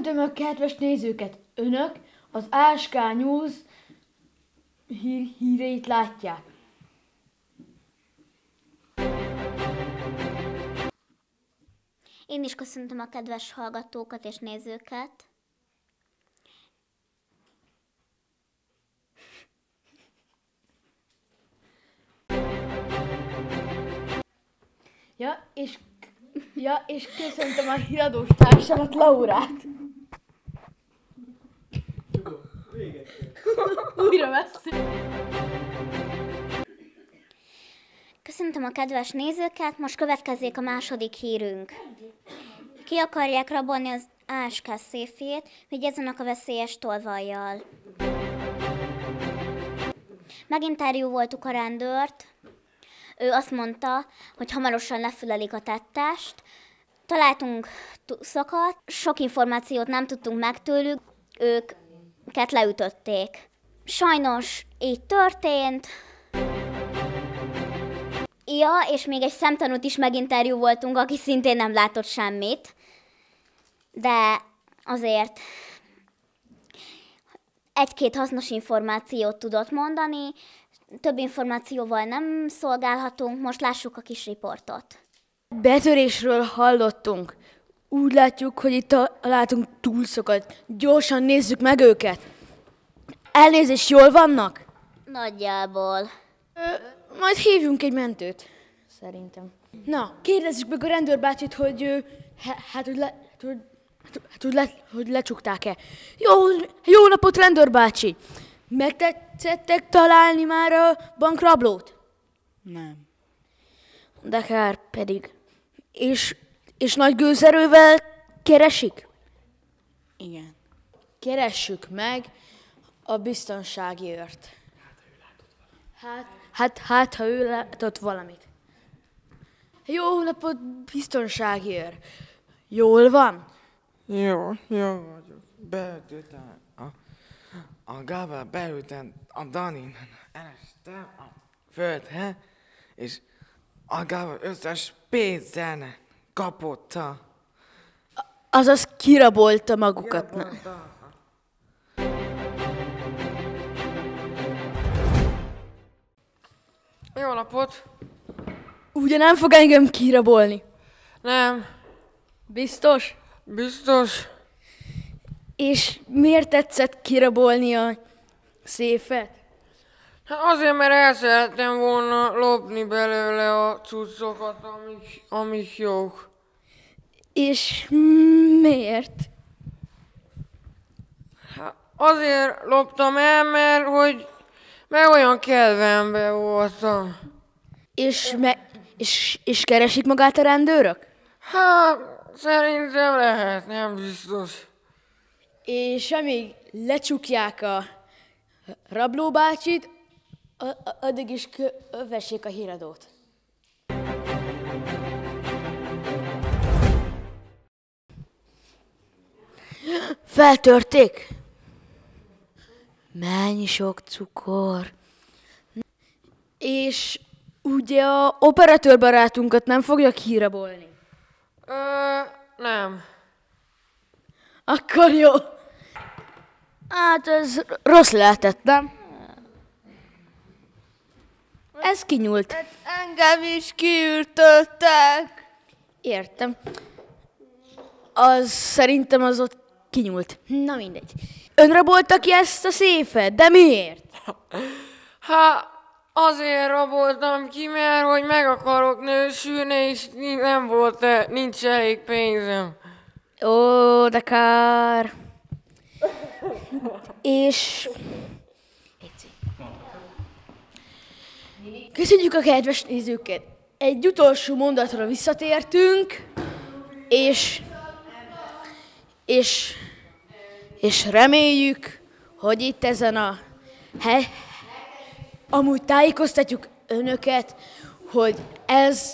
Köszöntöm a kedves nézőket! Önök az ASK News hír híreit látják. Én is köszöntöm a kedves hallgatókat és nézőket. Ja, és, ja, és köszöntöm a híradós társamat, Laurát. Újra veszünk. Köszöntöm a kedves nézőket, most következzék a második hírünk. Ki akarják rabolni az ASK széfjét, vigyázzanak a veszélyes tolvajjal. Meginterjú voltuk a rendőrt, ő azt mondta, hogy hamarosan lefülelik a tettest, találtunk szakat, sok információt nem tudtunk meg tőlük, ők akiket leütötték. Sajnos így történt. Ja, és még egy szemtanút is meginterjú voltunk, aki szintén nem látott semmit. De azért egy-két hasznos információt tudott mondani, több információval nem szolgálhatunk, most lássuk a kis riportot. Betörésről hallottunk. Úgy látjuk, hogy itt a, látunk túlszokat. Gyorsan nézzük meg őket. Elnézést, jól vannak? Nagyjából. Ö, majd hívjunk egy mentőt. Szerintem. Na, kérdezzük meg a rendőrbácsit, hogy ő, hát, hogy, le, hát, hogy, hát, hát, hogy, le, hogy lecsukták-e. Jó, jó napot, rendőrbácsi! Megtetszettek találni már a bankrablót? Nem. De kár pedig. És és nagy gőzerővel keresik? Igen. Keressük meg a biztonságért. Hát, hát, hát, ha ő látott valamit. Jó napot, biztonságért. Jól van? Jó, jó vagyok. Beütöttem a, a Gába beütött a Danin. este a földhe, és a Gába összes pénzzel Kapotta. Azaz kirabolta magukat. Kirabolta. Jó napot! Ugye nem fog engem kirabolni? Nem. Biztos? Biztos. És miért tetszett kirabolni a széfet? Hát azért, mert el szerettem volna lopni belőle a cuccokat, amik, amik jók. És miért? Hát azért loptam el, mert hogy mert olyan kedvembe voltam. És, me, és, és keresik magát a rendőrök? Hát, szerintem lehet, nem biztos. És amíg lecsukják a rablóbácsit, addig is kövessék a híradót. Feltörték! Mennyi sok cukor! És ugye a operatőr barátunkat nem fogja hírabolni? Ö, nem. Akkor jó. Hát ez rossz lehetett, nem? Ez kinyúlt. Hát engem is kiürtöttek. Értem. Az szerintem az ott kinyúlt. Na mindegy. voltak ki ezt a széfet, de miért? Ha hát, azért raboltam ki, mert hogy meg akarok nősülni, és nem volt, -e, nincs elég pénzem. Ó, de kár. és Köszönjük a kedves nézőket! Egy utolsó mondatra visszatértünk, és, és, és reméljük, hogy itt ezen a he, amúgy tájékoztatjuk önöket, hogy ez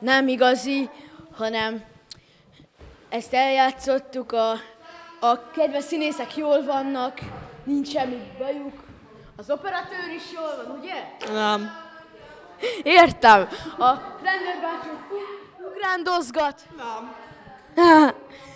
nem igazi, hanem ezt eljátszottuk, a, a kedves színészek jól vannak, nincs semmi bajuk, az operatőr is jól van, ugye? Nem. Értem. A bácsi ugrándozgat. Nem.